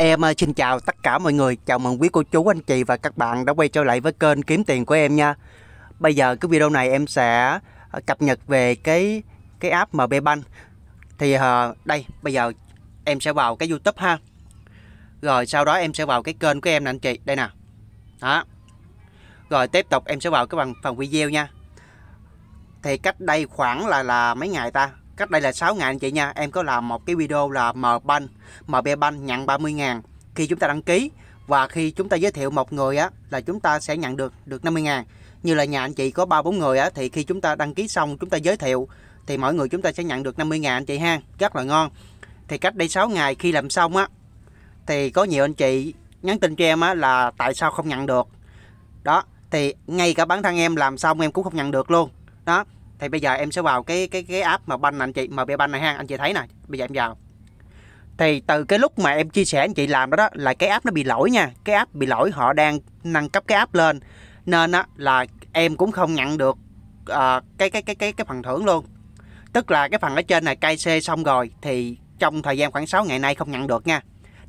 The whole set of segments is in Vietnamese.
Em à, xin chào tất cả mọi người, chào mừng quý cô chú, anh chị và các bạn đã quay trở lại với kênh Kiếm Tiền của em nha Bây giờ cái video này em sẽ à, cập nhật về cái cái app MB Bank Thì uh, đây, bây giờ em sẽ vào cái Youtube ha Rồi sau đó em sẽ vào cái kênh của em nè anh chị, đây nè Đó Rồi tiếp tục em sẽ vào cái phần, phần video nha Thì cách đây khoảng là là mấy ngày ta, cách đây là 6 ngày anh chị nha em có làm một cái video là mờ banh mờ be banh nhận 30 ngàn khi chúng ta đăng ký và khi chúng ta giới thiệu một người á là chúng ta sẽ nhận được được 50 ngàn như là nhà anh chị có ba bốn người á thì khi chúng ta đăng ký xong chúng ta giới thiệu thì mỗi người chúng ta sẽ nhận được 50 ngàn anh chị ha rất là ngon thì cách đây 6 ngày khi làm xong á thì có nhiều anh chị nhắn tin cho em á là tại sao không nhận được đó thì ngay cả bản thân em làm xong em cũng không nhận được luôn đó thì bây giờ em sẽ vào cái cái cái app mà banh anh chị mà MB banh này ha anh chị thấy nè bây giờ em vào thì từ cái lúc mà em chia sẻ anh chị làm đó đó là cái app nó bị lỗi nha cái app bị lỗi họ đang nâng cấp cái app lên nên á là em cũng không nhận được uh, cái cái cái cái cái phần thưởng luôn tức là cái phần ở trên này KC xong rồi thì trong thời gian khoảng 6 ngày nay không nhận được nha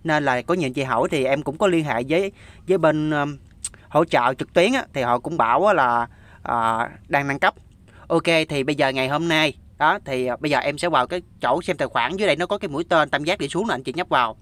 nên là có nhiều chị hỏi thì em cũng có liên hệ với với bên um, hỗ trợ trực tuyến á, thì họ cũng bảo á, là uh, đang nâng cấp ok thì bây giờ ngày hôm nay đó thì ờ, bây giờ em sẽ vào cái chỗ xem tài khoản dưới đây nó có cái mũi tên tam giác để xuống là anh chị nhấp vào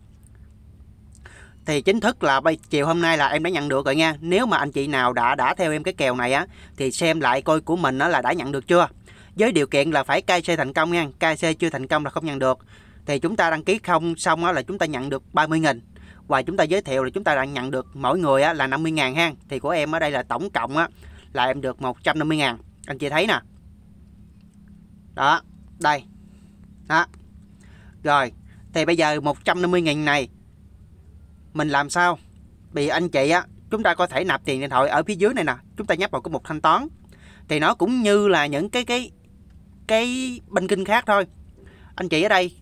thì chính thức là bây chiều hôm nay là em đã nhận được rồi nha nếu mà anh chị nào đã đã theo em cái kèo này á thì xem lại coi của mình nó là đã nhận được chưa với điều kiện là phải KC thành công nha KC chưa thành công là không nhận được thì chúng ta đăng ký không xong á là chúng ta nhận được 30 nghìn và chúng ta giới thiệu là chúng ta đã nhận được mỗi người á là 50 ngàn ha thì của em ở đây là tổng cộng á là em được 150 ngàn anh chị thấy nè đó đây đó rồi thì bây giờ 150.000 này mình làm sao bị anh chị á chúng ta có thể nạp tiền điện thoại ở phía dưới này nè chúng ta nhấp vào cái mục thanh toán thì nó cũng như là những cái cái cái bên kinh khác thôi anh chị ở đây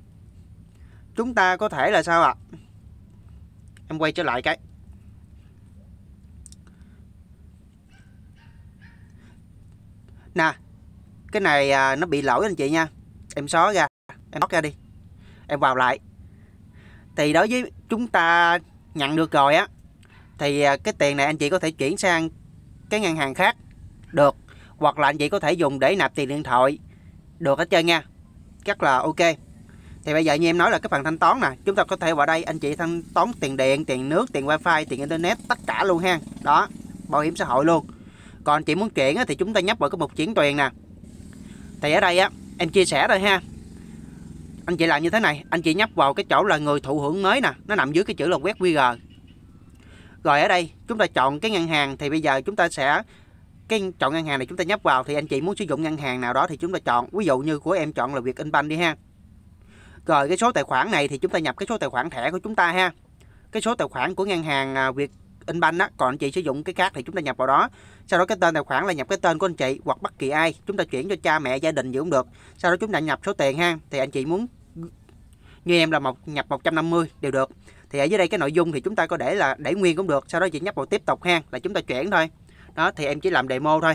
chúng ta có thể là sao ạ à? em quay trở lại cái nè cái này à, nó bị lỗi anh chị nha em xóa ra em bóc ra đi em vào lại thì đối với chúng ta nhận được rồi á thì à, cái tiền này anh chị có thể chuyển sang cái ngân hàng khác được hoặc là anh chị có thể dùng để nạp tiền điện thoại được hết trơn nha rất là ok thì bây giờ như em nói là cái phần thanh toán nè chúng ta có thể vào đây anh chị thanh toán tiền điện tiền nước tiền wifi tiền internet tất cả luôn ha đó bảo hiểm xã hội luôn còn chị muốn chuyển thì chúng ta nhấp vào cái mục chuyển tiền nè thì ở đây á em chia sẻ rồi ha anh chị làm như thế này anh chị nhấp vào cái chỗ là người thụ hưởng mới nè nó nằm dưới cái chữ là quét QR rồi ở đây chúng ta chọn cái ngân hàng thì bây giờ chúng ta sẽ cái chọn ngân hàng này chúng ta nhấp vào thì anh chị muốn sử dụng ngân hàng nào đó thì chúng ta chọn ví dụ như của em chọn là Vietinbank đi ha rồi cái số tài khoản này thì chúng ta nhập cái số tài khoản thẻ của chúng ta ha cái số tài khoản của ngân hàng à, Việt Inbank đó còn anh chị sử dụng cái khác thì chúng ta nhập vào đó sau đó cái tên tài khoản là nhập cái tên của anh chị hoặc bất kỳ ai chúng ta chuyển cho cha mẹ gia đình gì cũng được sau đó chúng ta nhập số tiền ha thì anh chị muốn như em là một nhập 150 đều được thì ở dưới đây cái nội dung thì chúng ta có để là để nguyên cũng được sau đó chị nhấp vào tiếp tục ha là chúng ta chuyển thôi đó thì em chỉ làm demo thôi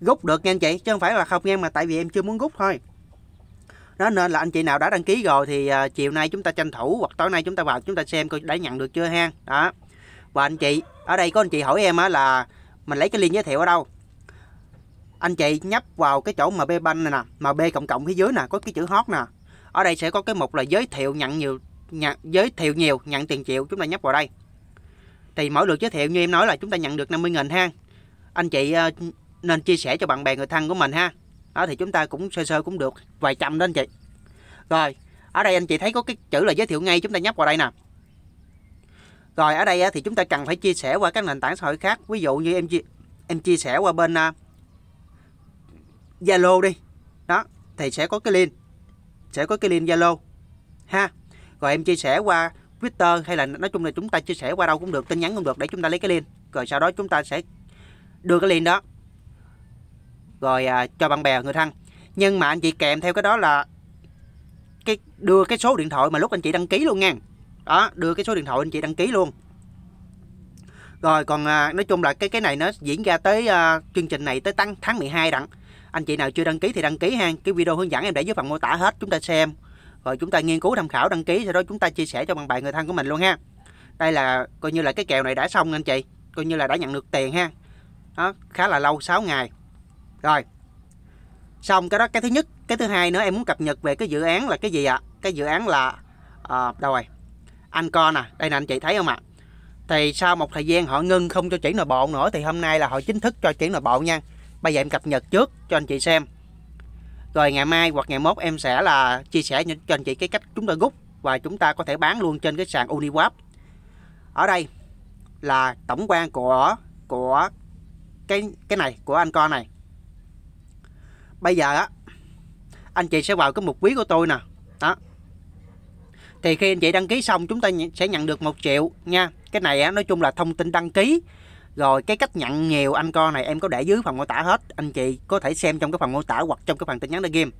rút được nha anh chị chứ không phải là không nha mà tại vì em chưa muốn rút thôi đó nên là anh chị nào đã đăng ký rồi thì uh, chiều nay chúng ta tranh thủ hoặc tối nay chúng ta vào chúng ta xem coi đã nhận được chưa ha đó và anh chị ở đây có anh chị hỏi em á là mình lấy cái liên giới thiệu ở đâu anh chị nhấp vào cái chỗ mà b banh này nè mà b cộng cộng phía dưới nè có cái chữ hot nè ở đây sẽ có cái mục là giới thiệu nhận nhiều nhận, giới thiệu nhiều nhận tiền triệu chúng ta nhấp vào đây thì mỗi lượt giới thiệu như em nói là chúng ta nhận được 50 nghìn ha anh chị ờ, nên chia sẻ cho bạn bè người thân của mình ha đó thì chúng ta cũng sơ sơ cũng được vài trăm đó anh chị rồi ở đây anh chị thấy có cái chữ là giới thiệu ngay chúng ta nhấp vào đây nè rồi ở đây thì chúng ta cần phải chia sẻ qua các nền tảng xã hội khác. Ví dụ như em em chia sẻ qua bên à, Zalo đi. Đó, thì sẽ có cái link. Sẽ có cái link Zalo. Ha. Rồi em chia sẻ qua Twitter hay là nói chung là chúng ta chia sẻ qua đâu cũng được, tin nhắn cũng được để chúng ta lấy cái link. Rồi sau đó chúng ta sẽ đưa cái link đó. Rồi à, cho bạn bè, người thân. Nhưng mà anh chị kèm theo cái đó là cái đưa cái số điện thoại mà lúc anh chị đăng ký luôn nha đó đưa cái số điện thoại anh chị đăng ký luôn rồi còn à, nói chung là cái cái này nó diễn ra tới à, chương trình này tới tăng tháng 12 đặng anh chị nào chưa đăng ký thì đăng ký ha cái video hướng dẫn em để dưới phần mô tả hết chúng ta xem rồi chúng ta nghiên cứu tham khảo đăng ký sau đó chúng ta chia sẻ cho bạn bè người thân của mình luôn ha đây là coi như là cái kèo này đã xong anh chị coi như là đã nhận được tiền ha đó khá là lâu 6 ngày rồi xong cái đó cái thứ nhất cái thứ hai nữa em muốn cập nhật về cái dự án là cái gì ạ à? cái dự án là à, đâu rồi anh con nè à, đây nè anh chị thấy không ạ à? thì sau một thời gian họ ngưng không cho chuyển nội bộ nữa thì hôm nay là họ chính thức cho chuyển nội bộ nha bây giờ em cập nhật trước cho anh chị xem rồi ngày mai hoặc ngày mốt em sẽ là chia sẻ cho anh chị cái cách chúng ta rút và chúng ta có thể bán luôn trên cái sàn Uniwap ở đây là tổng quan của của cái cái này của anh con này bây giờ á anh chị sẽ vào cái mục ví của tôi nè thì khi anh chị đăng ký xong chúng ta sẽ nhận được 1 triệu nha cái này á, nói chung là thông tin đăng ký rồi cái cách nhận nhiều anh con này em có để dưới phần mô tả hết anh chị có thể xem trong cái phần mô tả hoặc trong cái phần tin nhắn đã ghim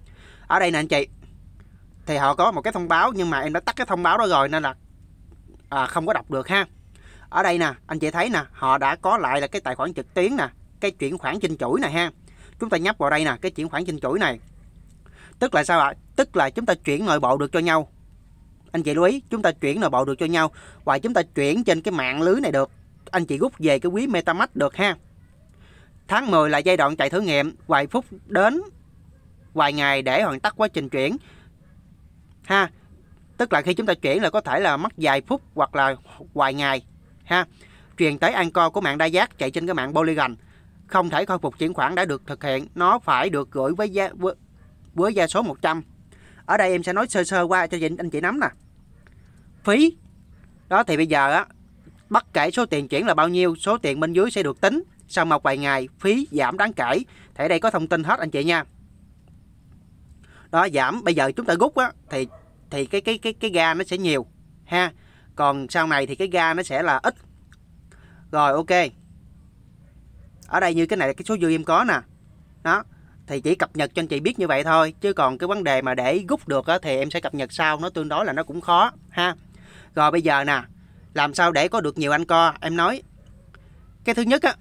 ở đây nè anh chị thì họ có một cái thông báo nhưng mà em đã tắt cái thông báo đó rồi nên là à, không có đọc được ha ở đây nè anh chị thấy nè họ đã có lại là cái tài khoản trực tuyến nè cái chuyển khoản trên chuỗi này ha chúng ta nhấp vào đây nè cái chuyển khoản trên chuỗi này tức là sao ạ à? tức là chúng ta chuyển nội bộ được cho nhau anh chị lưu ý chúng ta chuyển nội bộ được cho nhau và chúng ta chuyển trên cái mạng lưới này được anh chị rút về cái quý metamax được ha tháng 10 là giai đoạn chạy thử nghiệm vài phút đến vài ngày để hoàn tất quá trình chuyển ha tức là khi chúng ta chuyển là có thể là mất vài phút hoặc là vài ngày ha truyền tới anco của mạng đa giác chạy trên cái mạng polygon không thể khôi phục chuyển khoản đã được thực hiện nó phải được gửi với giá với, với gia số 100 ở đây em sẽ nói sơ sơ qua cho anh chị nắm nè phí đó thì bây giờ á bất kể số tiền chuyển là bao nhiêu số tiền bên dưới sẽ được tính sau một vài ngày phí giảm đáng kể thì đây có thông tin hết anh chị nha đó giảm bây giờ chúng ta rút á thì thì cái cái cái cái ga nó sẽ nhiều ha còn sau này thì cái ga nó sẽ là ít rồi ok ở đây như cái này là cái số dư em có nè đó thì chỉ cập nhật cho anh chị biết như vậy thôi chứ còn cái vấn đề mà để rút được á, thì em sẽ cập nhật sau nó tương đối là nó cũng khó ha rồi bây giờ nè làm sao để có được nhiều anh co em nói cái thứ nhất á,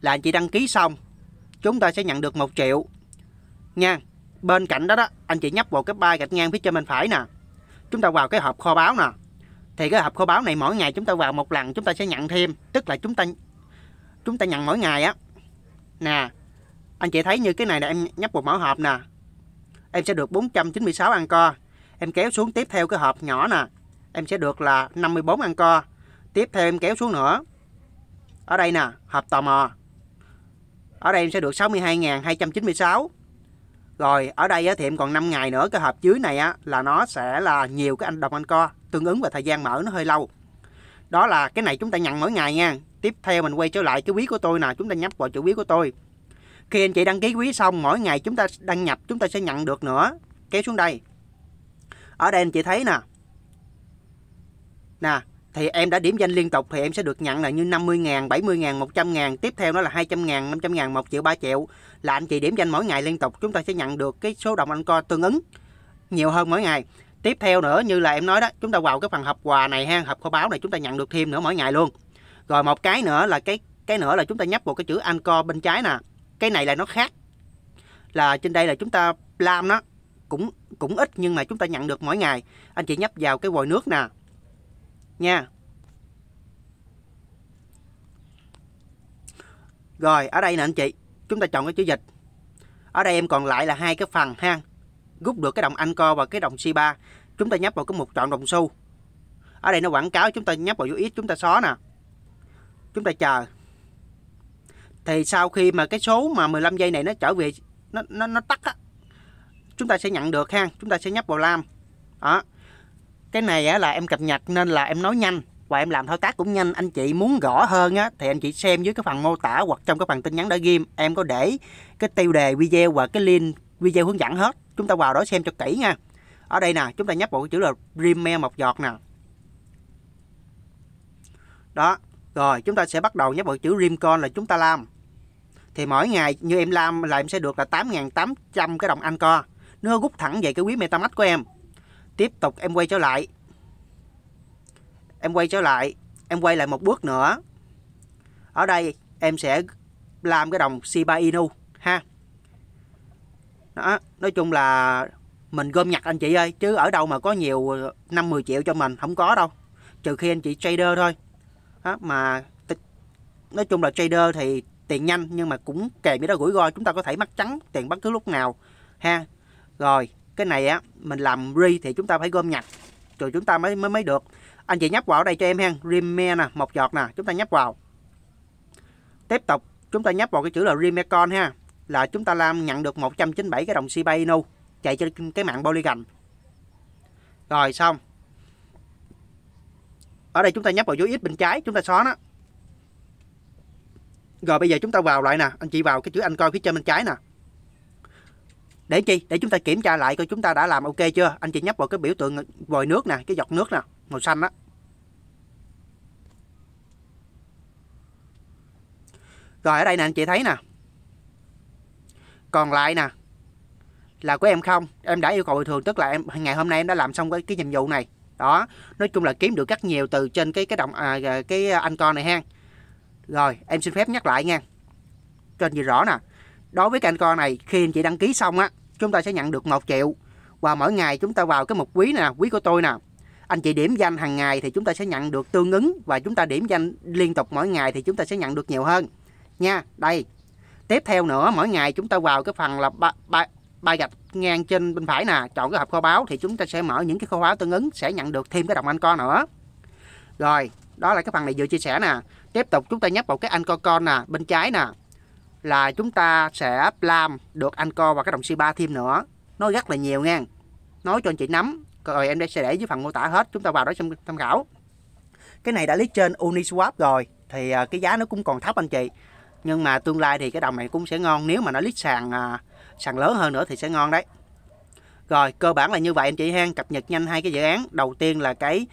là anh chị đăng ký xong chúng ta sẽ nhận được một triệu nha bên cạnh đó đó anh chị nhấp vào cái bay gạch ngang phía trên bên phải nè chúng ta vào cái hộp kho báo nè thì cái hộp kho báo này mỗi ngày chúng ta vào một lần chúng ta sẽ nhận thêm tức là chúng ta chúng ta nhận mỗi ngày á nè anh chị thấy như cái này là em nhấp một mẫu hộp nè. Em sẽ được 496 co Em kéo xuống tiếp theo cái hộp nhỏ nè. Em sẽ được là 54 co Tiếp theo em kéo xuống nữa. Ở đây nè, hộp tò mò. Ở đây em sẽ được 62.296. Rồi ở đây thì em còn 5 ngày nữa cái hộp dưới này là nó sẽ là nhiều cái anh đồng co tương ứng và thời gian mở nó hơi lâu. Đó là cái này chúng ta nhận mỗi ngày nha. Tiếp theo mình quay trở lại cái quý của tôi nè, chúng ta nhấp vào chữ quý của tôi. Khi anh chị đăng ký quý xong, mỗi ngày chúng ta đăng nhập, chúng ta sẽ nhận được nữa. Kéo xuống đây. Ở đây anh chị thấy nè. Nè, thì em đã điểm danh liên tục thì em sẽ được nhận là như 50 ngàn, 70 ngàn, 100 ngàn, tiếp theo đó là 200 ngàn, 500 ngàn, 1 triệu, 3 triệu là anh chị điểm danh mỗi ngày liên tục chúng ta sẽ nhận được cái số đồng anh co tương ứng nhiều hơn mỗi ngày. Tiếp theo nữa như là em nói đó, chúng ta vào cái phần hộp quà này ha, hộp kho báo này chúng ta nhận được thêm nữa mỗi ngày luôn. Rồi một cái nữa là cái cái nữa là chúng ta nhấp vào cái chữ anh co bên trái nè cái này là nó khác là trên đây là chúng ta làm nó cũng cũng ít nhưng mà chúng ta nhận được mỗi ngày anh chị nhấp vào cái vòi nước nè nha rồi ở đây nè anh chị chúng ta chọn cái chữ dịch ở đây em còn lại là hai cái phần ha rút được cái đồng anh co và cái đồng c ba chúng ta nhấp vào cái mục chọn đồng xu ở đây nó quảng cáo chúng ta nhấp vào dấu ít chúng ta xóa nè chúng ta chờ thì sau khi mà cái số mà 15 giây này nó trở về nó nó, nó tắt á chúng ta sẽ nhận được ha chúng ta sẽ nhấp vào lam đó cái này á, là em cập nhật nên là em nói nhanh và em làm thao tác cũng nhanh anh chị muốn rõ hơn á thì anh chị xem dưới cái phần mô tả hoặc trong cái phần tin nhắn đã ghim em có để cái tiêu đề video và cái link video hướng dẫn hết chúng ta vào đó xem cho kỹ nha ở đây nè chúng ta nhấp vào cái chữ là Rimmel một giọt nè đó rồi chúng ta sẽ bắt đầu nhấp vào chữ Rimcon là chúng ta làm thì mỗi ngày như em làm là em sẽ được là 8.800 cái đồng anh co, nó rút thẳng về cái quý MetaMask của em tiếp tục em quay trở lại em quay trở lại em quay lại một bước nữa ở đây em sẽ làm cái đồng Shiba Inu ha đó nói chung là mình gom nhặt anh chị ơi chứ ở đâu mà có nhiều 5-10 triệu cho mình không có đâu trừ khi anh chị trader thôi đó, mà nói chung là trader thì tiền nhanh nhưng mà cũng kèm với đó rủi ro chúng ta có thể mắc trắng tiền bất cứ lúc nào ha rồi cái này á mình làm ri thì chúng ta phải gom nhặt rồi chúng ta mới mới mới được anh chị nhấp vào đây cho em hen rime nè một giọt nè chúng ta nhấp vào tiếp tục chúng ta nhấp vào cái chữ là con ha là chúng ta làm nhận được 197 cái đồng Cibano chạy trên cái mạng Polygon rồi xong ở đây chúng ta nhấp vào dấu ít bên trái chúng ta xóa nó rồi bây giờ chúng ta vào lại nè, anh chị vào cái chữ anh coi phía trên bên trái nè. Để chi? Để chúng ta kiểm tra lại coi chúng ta đã làm ok chưa. Anh chị nhấp vào cái biểu tượng vòi nước nè, cái giọt nước nè, màu xanh đó. Rồi ở đây nè anh chị thấy nè. Còn lại nè là của em không, em đã yêu cầu bồi thường tức là em ngày hôm nay em đã làm xong cái cái nhiệm vụ này. Đó, nói chung là kiếm được rất nhiều từ trên cái cái động à, cái anh con này ha. Rồi em xin phép nhắc lại nha Trên gì rõ nè Đối với kênh co này khi anh chị đăng ký xong á Chúng ta sẽ nhận được 1 triệu Và mỗi ngày chúng ta vào cái mục quý nè Quý của tôi nè anh chị điểm danh hàng ngày thì chúng ta sẽ nhận được tương ứng và chúng ta điểm danh liên tục mỗi ngày thì chúng ta sẽ nhận được nhiều hơn nha đây tiếp theo nữa mỗi ngày chúng ta vào cái phần là ba, ba, ba gạch ngang trên bên phải nè chọn cái hộp kho báo thì chúng ta sẽ mở những cái kho báo tương ứng sẽ nhận được thêm cái đồng anh co nữa rồi đó là cái phần này vừa chia sẻ nè tiếp tục chúng ta nhấp vào cái anchor con nè bên trái nè là chúng ta sẽ làm được anchor và cái đồng c 3 thêm nữa nó rất là nhiều nha nói cho anh chị nắm rồi em đây sẽ để dưới phần mô tả hết chúng ta vào đó xem tham khảo cái này đã list trên Uniswap rồi thì à, cái giá nó cũng còn thấp anh chị nhưng mà tương lai thì cái đồng này cũng sẽ ngon nếu mà nó list sàn à, sàn lớn hơn nữa thì sẽ ngon đấy rồi cơ bản là như vậy anh chị hen cập nhật nhanh hai cái dự án đầu tiên là cái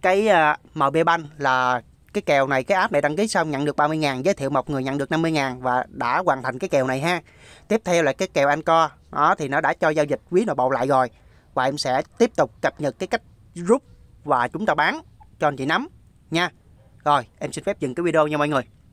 cái à, MB Bank là cái kèo này cái app này đăng ký xong nhận được 30 ngàn giới thiệu một người nhận được 50 ngàn và đã hoàn thành cái kèo này ha tiếp theo là cái kèo Anchor đó thì nó đã cho giao dịch quý nội bộ lại rồi và em sẽ tiếp tục cập nhật cái cách rút và chúng ta bán cho anh chị nắm nha rồi em xin phép dừng cái video nha mọi người